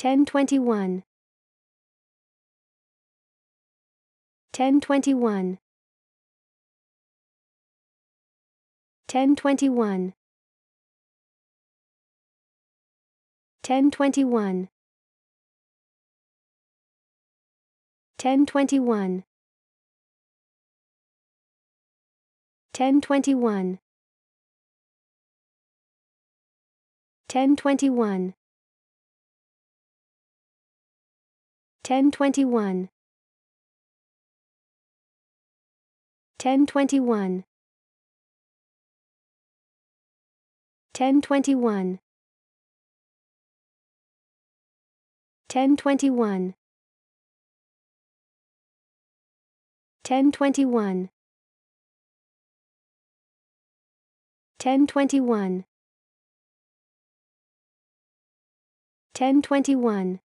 1021 1021 1021 1021 1021 1021 1021 1021 1021 1021 1021 1021 1021 1021